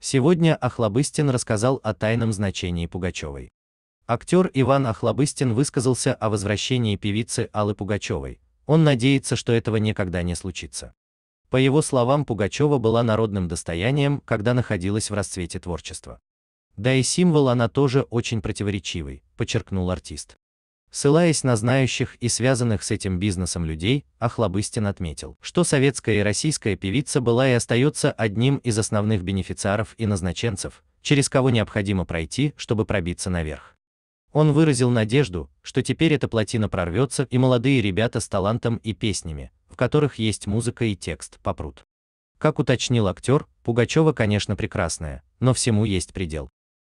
Сегодня Охлобыстин рассказал о тайном значении Пугачевой. Актер Иван Охлобыстин высказался о возвращении певицы Аллы Пугачевой. Он надеется, что этого никогда не случится. По его словам, Пугачева была народным достоянием, когда находилась в расцвете творчества. Да и символ она тоже очень противоречивый, подчеркнул артист. Ссылаясь на знающих и связанных с этим бизнесом людей, Охлобыстин отметил, что советская и российская певица была и остается одним из основных бенефициаров и назначенцев, через кого необходимо пройти, чтобы пробиться наверх. Он выразил надежду, что теперь эта плотина прорвется и молодые ребята с талантом и песнями, в которых есть музыка и текст, попрут. Как уточнил актер, Пугачева, конечно, прекрасная, но всему есть предел.